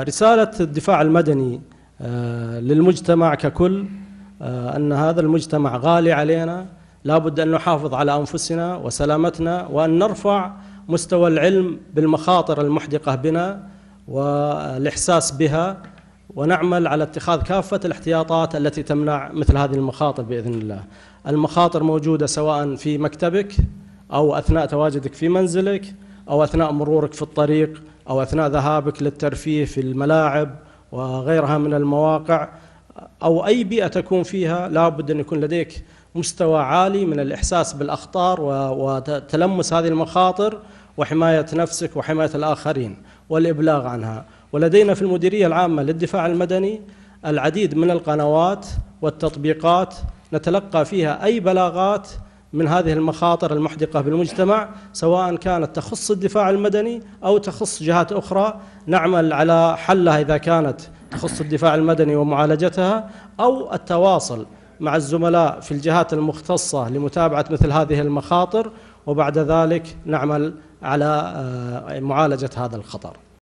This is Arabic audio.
رسالة الدفاع المدني آه، للمجتمع ككل آه، أن هذا المجتمع غالي علينا لابد أن نحافظ على أنفسنا وسلامتنا وأن نرفع مستوى العلم بالمخاطر المحدقة بنا والإحساس بها ونعمل على اتخاذ كافة الاحتياطات التي تمنع مثل هذه المخاطر بإذن الله المخاطر موجودة سواء في مكتبك أو أثناء تواجدك في منزلك أو أثناء مرورك في الطريق أو أثناء ذهابك للترفيه في الملاعب وغيرها من المواقع أو أي بيئة تكون فيها لابد أن يكون لديك مستوى عالي من الإحساس بالأخطار وتلمس هذه المخاطر وحماية نفسك وحماية الآخرين والإبلاغ عنها ولدينا في المديرية العامة للدفاع المدني العديد من القنوات والتطبيقات نتلقى فيها أي بلاغات من هذه المخاطر المحدقة بالمجتمع سواء كانت تخص الدفاع المدني أو تخص جهات أخرى نعمل على حلها إذا كانت تخص الدفاع المدني ومعالجتها أو التواصل مع الزملاء في الجهات المختصة لمتابعة مثل هذه المخاطر وبعد ذلك نعمل على آه، معالجة هذا الخطر